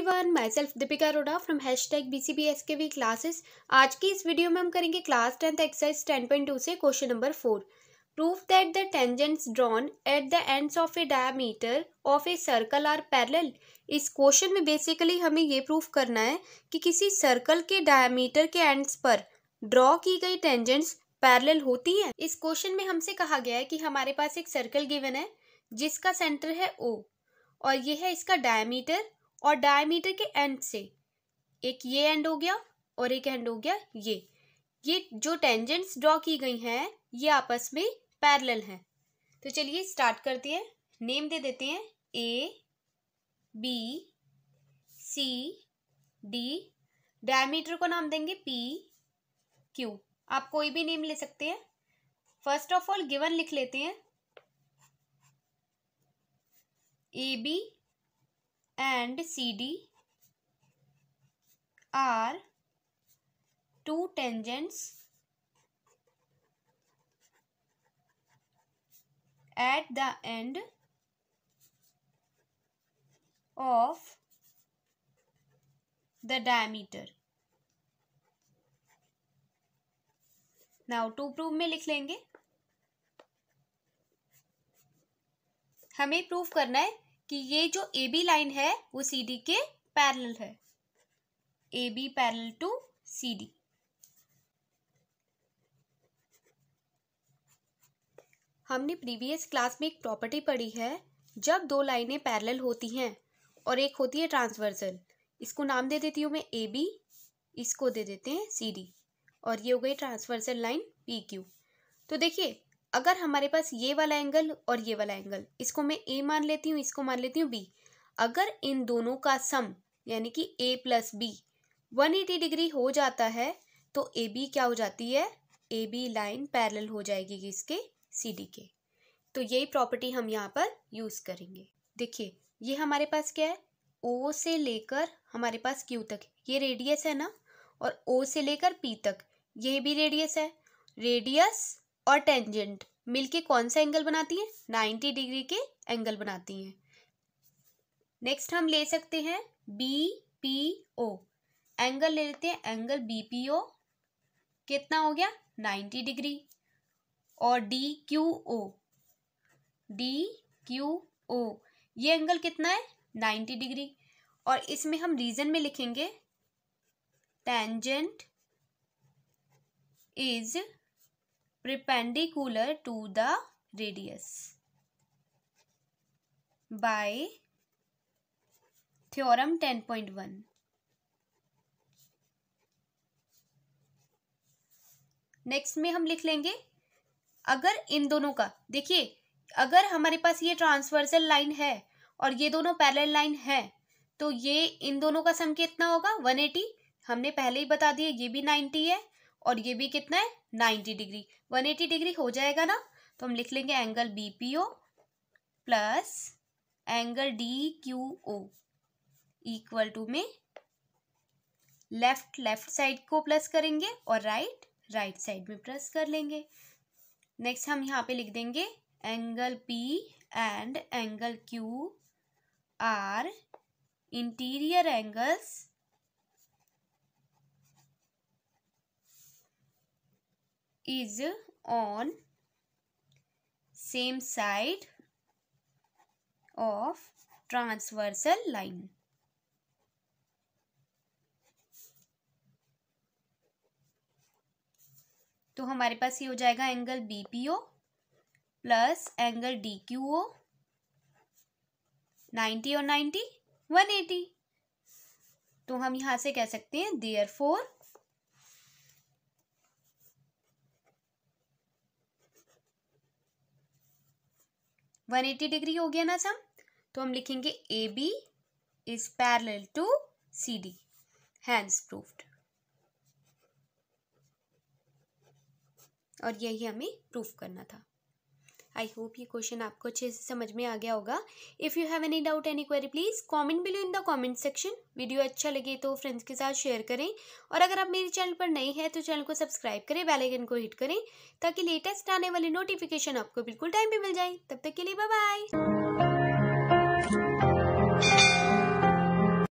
Every everyone myself Deepika Arora from hashtag B C B S K V classes आज की इस video में हम करेंगे class tenth exercise ten point two से question number four proof that the tangents drawn at the ends of a diameter of a circle are parallel इस question में basically हमें ये प्रूफ करना है कि किसी सर्कल के डायमीटर के एंड्स पर ड्रॉ की गई टेंजेंट्स पैरल होती है इस क्वेश्चन में हमसे कहा गया है कि हमारे पास एक सर्कल गिवन है जिसका सेंटर है ओ और यह है इसका डायमीटर और डायमीटर के एंड से एक ये एंड हो गया और एक एंड हो गया ये ये जो टेंजेंट्स ड्रॉ की गई हैं ये आपस में पैरेलल हैं तो चलिए स्टार्ट करते हैं नेम दे देते हैं A B C D diameter को नाम देंगे पी क्यू आप कोई भी नेम ले सकते हैं फर्स्ट ऑफ ऑल गिवन लिख लेते हैं A B and CD are two tangents at the end of the diameter. Now to prove में लिख लेंगे हमें प्रूव करना है कि ये जो ए बी लाइन है वो सी डी के पैरल है A B parallel to C D हमने प्रीवियस क्लास में एक प्रॉपर्टी पढ़ी है जब दो लाइनें पैरल होती हैं और एक होती है ट्रांसवर्सल इसको नाम दे देती हूँ मैं ए बी इसको दे देते हैं सी डी और ये हो गई ट्रांसवर्सल लाइन पी क्यू तो देखिए अगर हमारे पास ये वाला एंगल और ये वाला एंगल इसको मैं ए मान लेती हूँ इसको मान लेती हूँ बी अगर इन दोनों का सम यानी कि A plus B one eighty degree हो जाता है तो ए बी क्या हो जाती है ए बी लाइन पैरल हो जाएगी इसके सी डी के तो यही प्रॉपर्टी हम यहाँ पर यूज़ करेंगे देखिए ये हमारे पास क्या है ओ से लेकर हमारे पास क्यू तक ये रेडियस है ना और ओ से लेकर पी तक ये भी रेडियस है रेडियस और टेंजेंट मिलके कौन सा एंगल बनाती हैं नाइन्टी डिग्री के एंगल बनाती हैं नेक्स्ट हम ले सकते हैं बी पी ओ एंगल ले लेते हैं एंगल बी पी ओ कितना हो गया नाइन्टी डिग्री और D Q O D Q O ये एंगल कितना है नाइन्टी डिग्री और इसमें हम रीजन में लिखेंगे tangent is perpendicular to the radius by theorem 10.1 next में हम लिख लेंगे अगर इन दोनों का देखिए अगर हमारे पास ये ट्रांसवर्सल लाइन है और ये दोनों पैरेलल लाइन है तो ये इन दोनों का सम कितना होगा 180 हमने पहले ही बता दिया ये भी 90 है और ये भी कितना है 90 डिग्री 180 डिग्री हो जाएगा ना तो हम लिख लेंगे angle B P O plus angle D Q O equal to में लेफ्ट लेफ्ट साइड को प्लस करेंगे और राइट राइट साइड में प्लस कर लेंगे नेक्स्ट हम यहाँ पे लिख देंगे angle P and angle Q are interior angles is on same side of transversal line तो हमारे पास ये हो जाएगा angle B P O plus angle D Q O ninety और नाइन्टी वन एटी तो हम यहां से कह सकते हैं therefore one eighty degree हो गया ना सम तो हम लिखेंगे A B is parallel to C D hence proved और यही हमें प्रूफ करना था आई होप ये क्वेश्चन आपको अच्छे से समझ में आ गया होगा if you have any doubt any query please comment below in the comment section video अच्छा लगे तो फ्रेंड्स के साथ शेयर करें और अगर आप मेरे चैनल पर नए हैं तो चैनल को सब्सक्राइब करें बेल आइकन को हिट करें ताकि लेटेस्ट आने वाली नोटिफिकेशन आपको बिल्कुल टाइम पे मिल जाए तब तक के लिए बाय बाय